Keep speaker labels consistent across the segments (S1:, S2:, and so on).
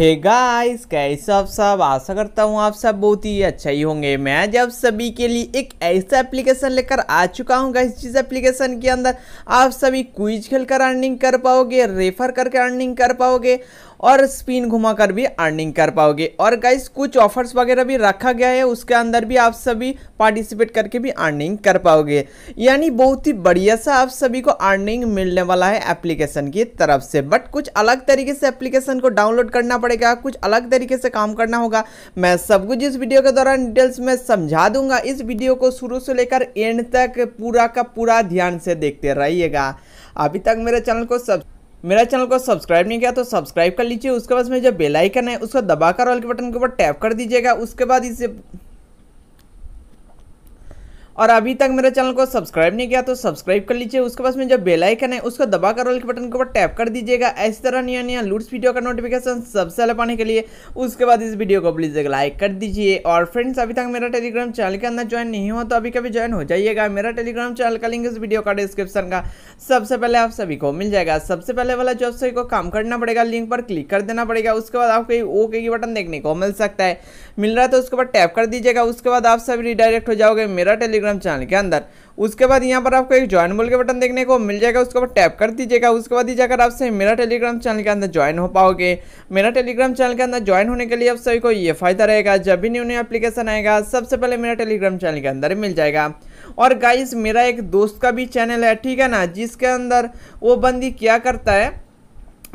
S1: hey guys कैसे आप सब आशा करता हूँ आप सब बहुत ही अच्छा ही होंगे मैं जब सभी के लिए एक ऐसा एप्लीकेशन लेकर आ चुका हूँ गाइस जिस एप्लीकेशन के अंदर आप सभी क्विज खेल कर अर्निंग कर पाओगे रेफर करके अर्निंग कर पाओगे और स्पिन घुमा कर भी अर्निंग कर पाओगे और गाइस कुछ ऑफर्स वगैरह भी रखा गया है उसके अंदर भी आप सभी पार्टिसिपेट करके भी अर्निंग कर पाओगे यानी बहुत ही बढ़िया सा आप सभी को अर्निंग मिलने वाला है एप्लीकेशन की तरफ से बट कुछ अलग तरीके से एप्लीकेशन को डाउनलोड करना पड़ेगा कुछ अलग तरीके से काम करना होगा मैं सब कुछ इस वीडियो के दौरान डिटेल्स में समझा दूंगा इस वीडियो को शुरू से लेकर एंड तक पूरा का पूरा ध्यान से देखते रहिएगा अभी तक मेरे चैनल को सब मेरा चैनल को सब्सक्राइब नहीं किया तो सब्सक्राइब कर लीजिए उसके बाद में जो बेलाइकन है उसको दबाकर ऑल के बटन के ऊपर टैप कर दीजिएगा उसके बाद इसे और अभी तक मेरे चैनल को सब्सक्राइब नहीं किया तो सब्सक्राइब कर लीजिए उसके पास में जो बेलाइकन है उसको दबा कर के बटन के ऊपर टैप कर दीजिएगा ऐसी तरह नया नया लूट्स वीडियो का नोटिफिकेशन सबसे पहले पाने के लिए उसके बाद इस वीडियो को प्लीज़ लाइक कर दीजिए और फ्रेंड्स अभी तक मेरा टेलीग्राम चैनल के अंदर ज्वाइन नहीं हुआ तो अभी कभी ज्वाइन हो जाइएगा मेरा टेलीग्राम चैनल का लिंक इस वीडियो का डिस्क्रिप्शन का सबसे पहले आप सभी को मिल जाएगा सबसे पहले वाला जो सभी को काम करना पड़ेगा लिंक पर क्लिक कर देना पड़ेगा उसके बाद आपको ओके की बटन देखने को मिल सकता है मिल रहा है तो उसके बाद टैप कर दीजिएगा उसके बाद आप सभी रिडायरेक्ट हो जाओगे मेरा टेलीग्राम टेलीग्राम चैनल के अंदर उसके बाद यहाँ पर आपको एक ज्वाइन बोल के बटन देखने को मिल जाएगा उसके बाद टैप कर दीजिएगा उसके बाद ही जाकर आपसे मेरा टेलीग्राम चैनल के अंदर ज्वाइन हो पाओगे मेरा टेलीग्राम चैनल के अंदर ज्वाइन होने के लिए आप सभी को ये फायदा रहेगा जब भी न्यू न्यू एप्लीकेशन आएगा सबसे पहले मेरा टेलीग्राम चैनल के अंदर मिल जाएगा और गाइज मेरा एक दोस्त का भी चैनल है ठीक है ना जिसके अंदर वो बंदी क्या करता है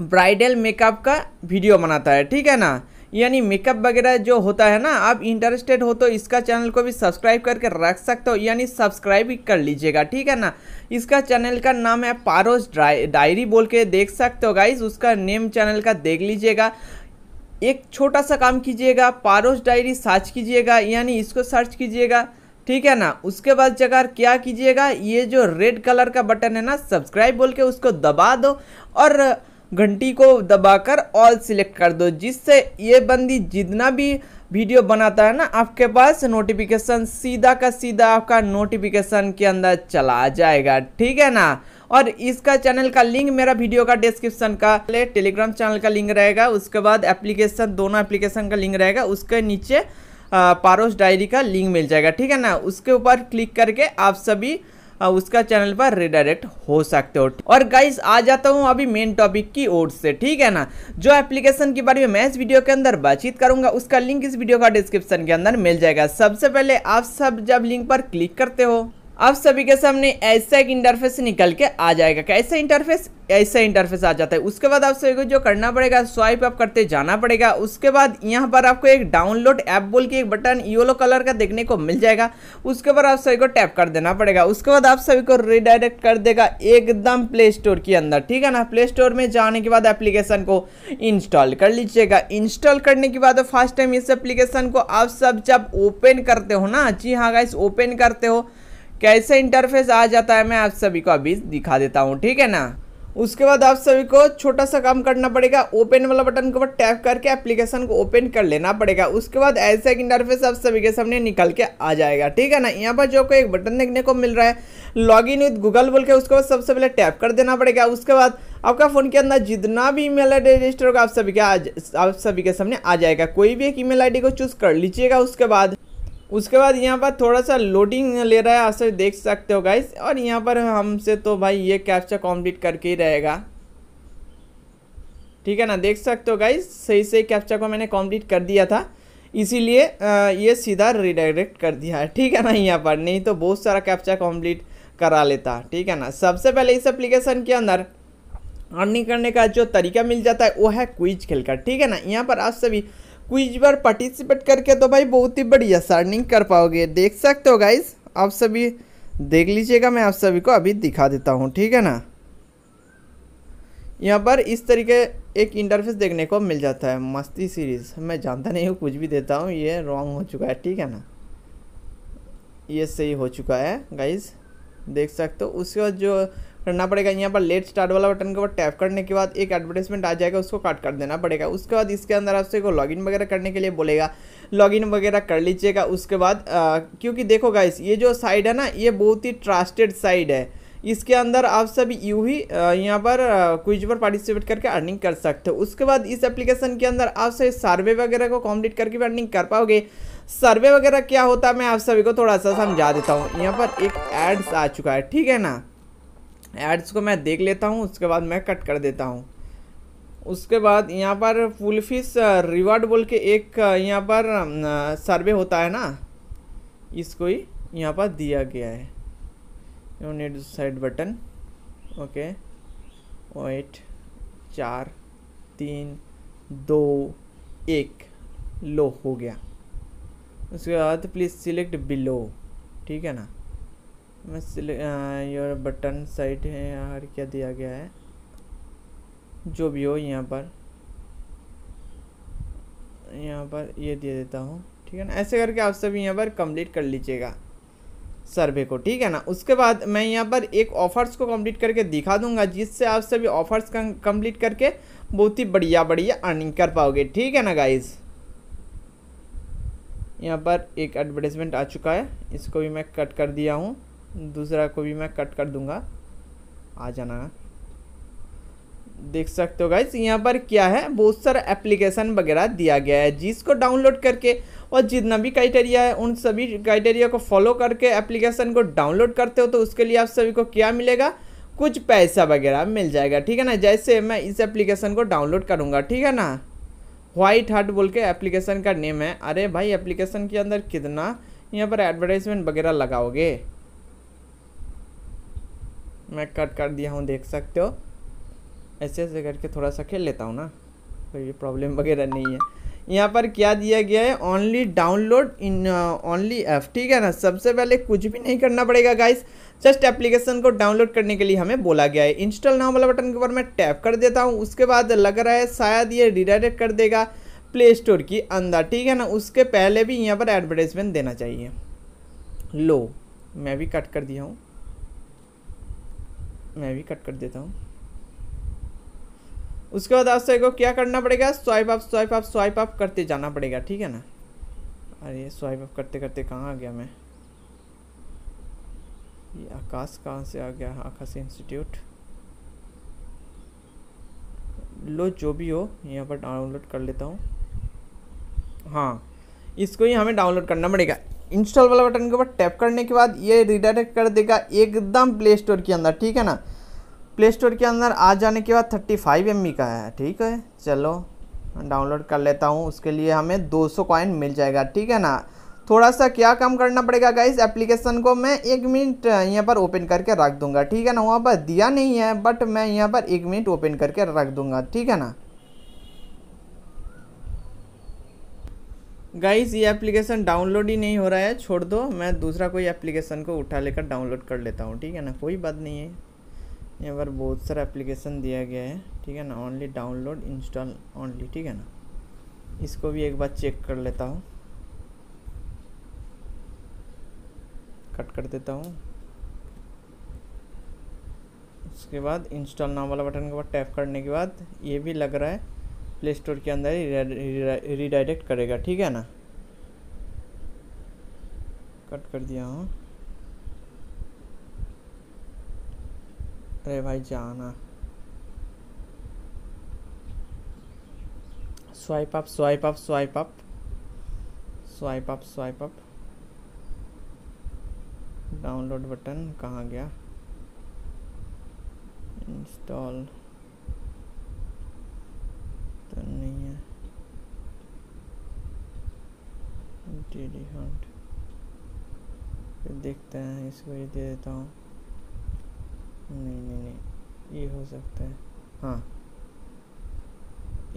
S1: ब्राइडल मेकअप का वीडियो बनाता है ठीक है ना यानी मेकअप वगैरह जो होता है ना आप इंटरेस्टेड हो तो इसका चैनल को भी सब्सक्राइब करके रख सकते हो यानी सब्सक्राइब भी कर लीजिएगा ठीक है ना इसका चैनल का नाम है पारोस डायरी बोल के देख सकते हो गाइज उसका नेम चैनल का देख लीजिएगा एक छोटा सा काम कीजिएगा पारोस डायरी सर्च कीजिएगा यानी इसको सर्च कीजिएगा ठीक है ना उसके बाद जगह क्या कीजिएगा ये जो रेड कलर का बटन है ना सब्सक्राइब बोल के उसको दबा दो और घंटी को दबाकर ऑल सिलेक्ट कर दो जिससे ये बंदी जितना भी वीडियो बनाता है ना आपके पास नोटिफिकेशन सीधा का सीधा आपका नोटिफिकेशन के अंदर चला जाएगा ठीक है ना और इसका चैनल का लिंक मेरा वीडियो का डिस्क्रिप्शन का ले टेलीग्राम चैनल का लिंक रहेगा उसके बाद एप्लीकेशन दोनों एप्लीकेशन का लिंक रहेगा उसके नीचे पारोस डायरी का लिंक मिल जाएगा ठीक है ना उसके ऊपर क्लिक करके आप सभी उसका चैनल पर रिडायरेक्ट हो सकते हो और गाइस आ जाता हूँ अभी मेन टॉपिक की ओर से ठीक है ना जो एप्लीकेशन के बारे में मैं इस वीडियो के अंदर बातचीत करूंगा उसका लिंक इस वीडियो का डिस्क्रिप्शन के अंदर मिल जाएगा सबसे पहले आप सब जब लिंक पर क्लिक करते हो अब सभी के सामने ऐसा एक इंटरफेस निकल के आ जाएगा कैसा इंटरफेस ऐसा इंटरफेस आ जाता है उसके बाद आप सभी को जो करना पड़ेगा स्वाइप अप करते जाना पड़ेगा उसके बाद यहाँ पर आपको एक डाउनलोड ऐप बोल के एक बटन येलो कलर का देखने को मिल जाएगा उसके बाद आप सभी को टैप कर देना पड़ेगा उसके बाद आप सभी को रिडायरेक्ट कर देगा एकदम प्ले स्टोर के अंदर ठीक है ना प्ले स्टोर में जाने के बाद एप्लीकेशन को इंस्टॉल कर लीजिएगा इंस्टॉल करने के बाद फर्स्ट टाइम इस एप्लीकेशन को आप सब जब ओपन करते हो ना जी हाँ गाइस ओपन करते हो कैसे इंटरफेस आ जाता है मैं आप सभी को अभी दिखा देता हूँ ठीक है ना उसके बाद आप सभी को छोटा सा काम करना पड़ेगा ओपन वाला बटन के ऊपर टैप करके एप्लीकेशन को ओपन कर लेना पड़ेगा उसके बाद ऐसा एक इंटरफेस आप सभी के सामने निकल के आ जाएगा ठीक है ना यहाँ पर जो कोई एक बटन देखने को मिल रहा है लॉग इन विथ गूगल बोल के उसके बाद सबसे पहले टैप कर देना पड़ेगा उसके बाद आपका फ़ोन के अंदर जितना भी ईमेल मेल रजिस्टर होगा आप सभी के आज आप सभी के सामने आ जाएगा कोई भी एक ईमेल आईडी को चूज़ कर लीजिएगा उसके बाद उसके बाद यहाँ पर थोड़ा सा लोडिंग ले रहा है आसर देख सकते हो गाइस और यहाँ पर हमसे तो भाई ये कैप्चा कंप्लीट करके ही रहेगा ठीक है ना देख सकते हो गाइस सही से कैप्चा को मैंने कंप्लीट कर दिया था इसीलिए ये सीधा रिडायरेक्ट कर दिया है ठीक है ना यहाँ पर नहीं तो बहुत सारा कैप्चा कॉम्प्लीट करा लेता ठीक है ना सबसे पहले इस एप्लीकेशन के अंदर अर्निंग करने का जो तरीका मिल जाता है वो है क्विज खेलकर ठीक है ना यहाँ पर आप सभी क्विज बार पार्टिसिपेट करके तो भाई बहुत ही बढ़िया सर्निंग कर पाओगे देख सकते हो गाइज आप सभी देख लीजिएगा मैं आप सभी को अभी दिखा देता हूँ ठीक है ना यहाँ पर इस तरीके एक इंटरफेस देखने को मिल जाता है मस्ती सीरीज़ मैं जानता नहीं हूँ कुछ भी देता हूँ ये रॉन्ग हो चुका है ठीक है ना ये सही हो चुका है गाइज देख सकते हो उसके बाद जो करना पड़ेगा यहाँ पर लेट स्टार्ट वाला बटन के ऊपर टैप करने के बाद एक एडवर्टाइजमेंट आ जाएगा उसको काट कर देना पड़ेगा उसके बाद इसके अंदर आपसे को लॉगिन वगैरह करने के लिए बोलेगा लॉगिन वगैरह कर लीजिएगा उसके बाद आ, क्योंकि देखो गाइस ये जो साइड है ना ये बहुत ही ट्रस्टेड साइड है इसके अंदर आप सभी यू ही यहाँ पर क्विज पर पार्टिसिपेट करके अर्निंग कर सकते हो उसके बाद इस एप्लीकेशन के अंदर आप सभी सर्वे वगैरह को कंप्लीट करके भी अर्निंग कर पाओगे सर्वे वगैरह क्या होता है मैं आप सभी को थोड़ा सा समझा देता हूँ यहाँ पर एक एड्स आ चुका है ठीक है ना एड्स को मैं देख लेता हूँ उसके बाद मैं कट कर देता हूँ उसके बाद यहाँ पर फुल फीस रिवार्ड बोल के एक uh, यहाँ पर सर्वे um, uh, होता है ना इसको ही यहाँ पर दिया गया है unit side button okay wait चार तीन दो एक लो हो गया उसके बाद प्लीज़ सिलेक्ट बिलो ठीक है ना योर बटन साइड है यहाँ क्या दिया गया है जो भी हो यहाँ पर यहाँ पर ये दे देता हूँ ठीक है ना ऐसे करके आप सभी यहाँ पर कंप्लीट कर लीजिएगा सर्वे को ठीक है ना उसके बाद मैं यहाँ पर एक ऑफर्स को कंप्लीट करके दिखा दूंगा जिससे आप सभी ऑफर्स कंप्लीट करके बहुत ही बढ़िया बढ़िया अर्निंग कर पाओगे ठीक है ना गाइज यहाँ पर एक एडवर्टाइजमेंट आ चुका है इसको भी मैं कट कर दिया हूँ दूसरा को भी मैं कट कर दूंगा आ जाना देख सकते हो गाइज यहाँ पर क्या है बहुत सारा एप्लीकेशन वगैरह दिया गया है जिसको डाउनलोड करके और जितना भी क्राइटेरिया है उन सभी क्राइटेरिया को फॉलो करके एप्लीकेशन को डाउनलोड करते हो तो उसके लिए आप सभी को क्या मिलेगा कुछ पैसा वगैरह मिल जाएगा ठीक है ना जैसे मैं इस एप्लीकेशन को डाउनलोड करूँगा ठीक है ना वाइट हार्ट बोल के एप्लीकेशन का नेम है अरे भाई एप्लीकेशन के अंदर कितना यहाँ पर एडवर्टाइजमेंट वगैरह लगाओगे मैं कट कर दिया हूँ देख सकते हो ऐसे ऐसे करके थोड़ा सा खेल लेता हूँ ना कोई प्रॉब्लम वगैरह नहीं है यहाँ पर क्या दिया गया है only download in only F ठीक है ना सबसे पहले कुछ भी नहीं करना पड़ेगा गाइस जस्ट एप्लीकेशन को डाउनलोड करने के लिए हमें बोला गया है इंस्टॉल नाउ वाला बटन के ऊपर मैं टैप कर देता हूँ उसके बाद लग रहा है शायद ये रिडायरेक्ट कर देगा प्ले स्टोर की अंदर ठीक है ना उसके पहले भी यहाँ पर एडवर्टाइजमेंट देना चाहिए लो मैं भी कट कर दिया हूँ मैं भी कट कर देता हूँ उसके बाद आपसे को क्या करना पड़ेगा swipe up swipe up swipe up करते जाना पड़ेगा ठीक है ना अरे स्वाइप अप करते करते कहाँ आ गया मैं ये आकाश कहाँ से आ गया आकाश इंस्टीट्यूट लो जो भी हो यहाँ पर डाउनलोड कर लेता हूँ हाँ इसको ही हमें डाउनलोड करना पड़ेगा इंस्टॉल वाला बटन के ऊपर टैप करने के बाद ये रिडायरेक्ट कर देगा एकदम प्ले स्टोर के अंदर ठीक है ना प्ले स्टोर के अंदर आ जाने के बाद थर्टी फाइव एम का है ठीक है चलो डाउनलोड कर लेता हूँ उसके लिए हमें दो सौ कॉइन मिल जाएगा ठीक है ना थोड़ा सा क्या काम करना पड़ेगा गाइस एप्लीकेशन को मैं एक मिनट यहाँ पर ओपन करके रख दूँगा ठीक है ना वहाँ पर दिया नहीं है बट मैं यहाँ पर एक मिनट ओपन करके रख दूँगा ठीक है ना गाइस ये एप्लीकेशन डाउनलोड ही नहीं हो रहा है छोड़ दो मैं दूसरा कोई एप्लीकेशन को उठा लेकर डाउनलोड कर लेता हूँ ठीक है ना कोई बात नहीं है यहाँ पर बहुत सारा एप्लीकेशन दिया गया है ठीक है ना ओनली डाउनलोड इंस्टॉल ओनली ठीक है ना इसको भी एक बार चेक कर लेता हूँ कट कर देता हूँ उसके बाद इंस्टॉल नाम वाला बटन के बाद टैप करने के बाद ये भी लग रहा है प्ले स्टोर के अंदर ही रिडायरेक्ट करेगा ठीक है ना कट कर दिया हूँ अरे भाई जाना swipe up swipe up swipe up swipe up swipe up download button कहाँ गया इंस्टॉल टी डिफॉल्ट फिर देखते हैं इसको ये दे देता हूँ नहीं नहीं नहीं ये हो सकता है हाँ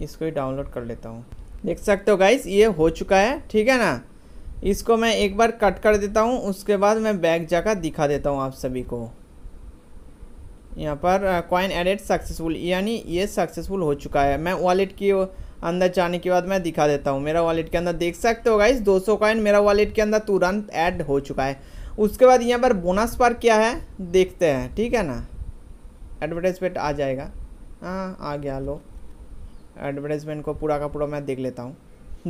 S1: इसको ही डाउनलोड कर लेता हूँ देख सकते हो गाइस ये हो चुका है ठीक है ना इसको मैं एक बार कट कर देता हूँ उसके बाद मैं बैग जाकर दिखा देता हूँ आप सभी को यहाँ पर कॉइन एडेड सक्सेसफुल यानी ये सक्सेसफुल हो चुका है मैं वॉलेट की अंदर जाने के बाद मैं दिखा देता हूँ मेरा वॉलेट के अंदर देख सकते हो गाइस 200 सौ कॉइन मेरा वॉलेट के अंदर तुरंत ऐड हो चुका है उसके बाद यहाँ पर बोनस पर क्या है देखते हैं ठीक है ना एडवर्टाइजमेंट आ जाएगा हाँ आ गया लो एडवर्टाइजमेंट को पूरा का पूरा मैं देख लेता हूँ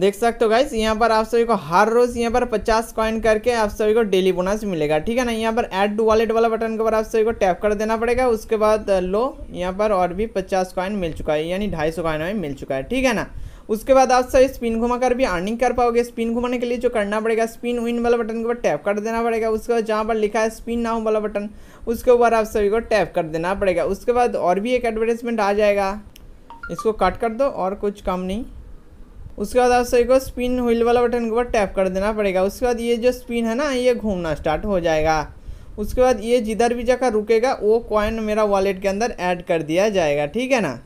S1: देख सकते हो गाइस यहाँ पर आप सभी को हर रोज यहाँ पर 50 कॉइन करके आप सभी को डेली बोनस मिलेगा ठीक है ना यहाँ पर ऐड टू वॉलेट वाला बटन के ऊपर आप सभी को टैप कर देना पड़ेगा उसके बाद लो यहाँ पर और भी 50 कॉइन मिल चुका है यानी ढाई सौ कॉइन में मिल चुका है ठीक है ना उसके बाद आप सभी स्पिन घुमा कर भी अर्निंग कर पाओगे स्पिन घुमाने के लिए जो करना पड़ेगा स्पिन विन वाला बटन के ऊपर टैप कर देना पड़ेगा उसके बाद जहाँ पर लिखा है स्पिन नाउ वाला बटन उसके ऊपर आप सभी को टैप कर देना पड़ेगा उसके बाद और भी एक एडवर्टाइजमेंट आ जाएगा इसको कट कर दो और कुछ कम नहीं उसके बाद आप सभी को स्पिन व्हील वाला बटन के ऊपर टैप कर देना पड़ेगा उसके बाद ये जो स्पिन है ना ये घूमना स्टार्ट हो जाएगा उसके बाद ये जिधर भी जगह रुकेगा वो कॉइन मेरा वॉलेट के अंदर ऐड कर दिया जाएगा ठीक है ना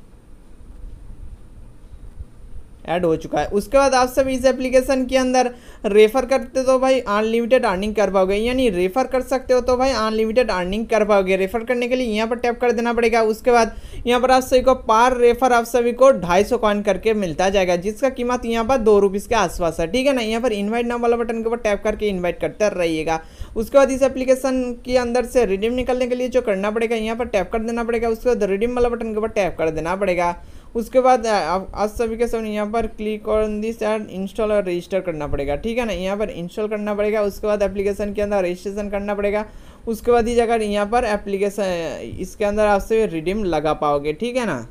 S1: ऐड हो चुका है उसके बाद आप सब इस एप्लीकेशन के अंदर रेफ़र करते तो भाई अनलिमिटेड अर्निंग कर पाओगे यानी रेफ़र कर सकते हो तो भाई अनलिमिटेड अर्निंग कर पाओगे रेफ़र करने के लिए यहाँ पर टैप कर देना पड़ेगा उसके बाद यहाँ पर आप सभी को पार रेफ़र आप सभी को ढाई सौ कॉइन करके मिलता जाएगा जिसका कीमत यहाँ पर दो रुपीज़ के आसपास है ठीक है ना यहाँ पर इन्वाइट नाम वाला बटन के ऊपर टैप करके इन्वाइट करते रहिएगा उसके बाद इस एप्लीकेशन के अंदर से रिडीम निकलने के लिए जो करना पड़ेगा यहाँ पर टैप कर देना पड़ेगा उसके बाद रिडीम वाला बटन के ऊपर टैप कर देना पड़ेगा उसके बाद आप सभी के सब यहाँ पर क्लिक और दिस एंड इंस्टॉल और रजिस्टर करना पड़ेगा ठीक है ना यहाँ पर इंस्टॉल करना पड़ेगा उसके बाद एप्लीकेशन के अंदर रजिस्ट्रेशन करना पड़ेगा उसके बाद ही जाकर यहाँ पर एप्लीकेशन इसके अंदर आप सभी रिडीम लगा पाओगे ठीक है ना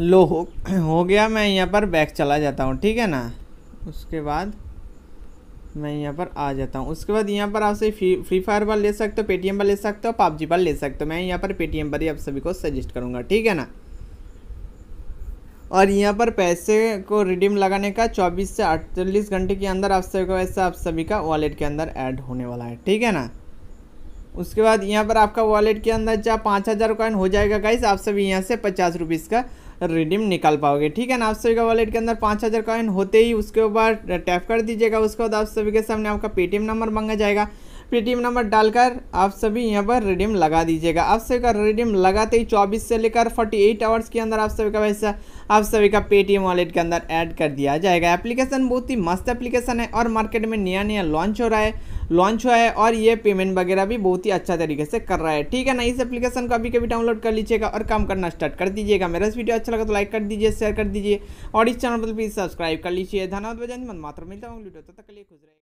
S1: लो हो, हो गया मैं यहाँ पर बैक चला जाता हूँ ठीक है ना उसके बाद मैं यहाँ पर आ जाता हूँ उसके बाद यहाँ पर आपसे फ्री फ्री फायर पर ले सकते हो पेटीएम पर ले सकते हो पबजी पर ले सकते हो मैं यहाँ पर पेटीएम पर ही आप सभी को सजेस्ट करूँगा ठीक है ना और यहाँ पर पैसे को रिडीम लगाने का 24 से 48 घंटे के अंदर आप सभी का पैसा आप सभी का वॉलेट के अंदर ऐड होने वाला है ठीक है ना उसके बाद यहाँ पर आपका वॉलेट के अंदर जब पाँच हज़ार कॉइन हो जाएगा गाइस आप सभी यहाँ से पचास रुपीज़ का रिडीम निकाल पाओगे ठीक है ना आप सभी का वॉलेट के अंदर पाँच हज़ार कॉइन होते ही उसके ऊपर टैप कर दीजिएगा उसके बाद आप सभी के सामने आपका पेटीएम नंबर मांगा जाएगा पेटीएम नंबर डालकर आप सभी यहाँ पर रिडीम लगा दीजिएगा आप सभी का रिडीम लगाते ही चौबीस से लेकर फोर्टी एट आवर्स के अंदर आप सभी का पैसा आप सभी का पेटीएम वॉलेट के अंदर ऐड कर दिया जाएगा एप्लीकेशन बहुत ही मस्त एप्लीकेशन है और मार्केट में नया नया लॉन्च हो रहा है लॉन्च हुआ है और ये पेमेंट वगैरह भी बहुत ही अच्छा तरीके से कर रहा है ठीक है ना इस एप्लीकेशन को अभी कभी डाउनलोड कर लीजिएगा और काम करना स्टार्ट कर दीजिएगा मेरा इस वीडियो अच्छा लगा तो लाइक कर दीजिए शेयर कर दीजिए और इस चैनल पर प्लीज़ सब्सक्राइब कर लीजिए धन्यवाद भजन मन मात्र मिलता हूँ वीडियो तो तक लिए खुश रहे